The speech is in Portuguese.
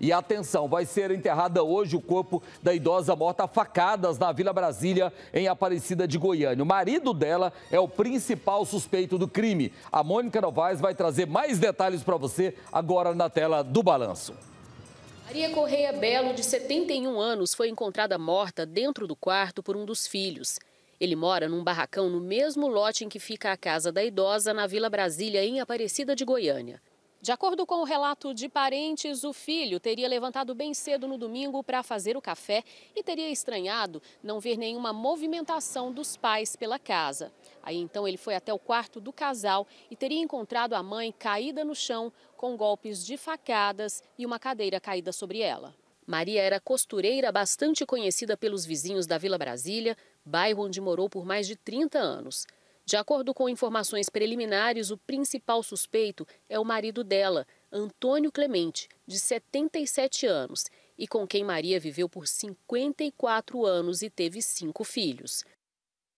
E atenção, vai ser enterrada hoje o corpo da idosa morta a facadas na Vila Brasília, em Aparecida de Goiânia. O marido dela é o principal suspeito do crime. A Mônica Novaes vai trazer mais detalhes para você agora na tela do Balanço. Maria Correia Belo, de 71 anos, foi encontrada morta dentro do quarto por um dos filhos. Ele mora num barracão no mesmo lote em que fica a casa da idosa na Vila Brasília, em Aparecida de Goiânia. De acordo com o relato de parentes, o filho teria levantado bem cedo no domingo para fazer o café e teria estranhado não ver nenhuma movimentação dos pais pela casa. Aí então ele foi até o quarto do casal e teria encontrado a mãe caída no chão com golpes de facadas e uma cadeira caída sobre ela. Maria era costureira bastante conhecida pelos vizinhos da Vila Brasília, bairro onde morou por mais de 30 anos. De acordo com informações preliminares, o principal suspeito é o marido dela, Antônio Clemente, de 77 anos, e com quem Maria viveu por 54 anos e teve cinco filhos.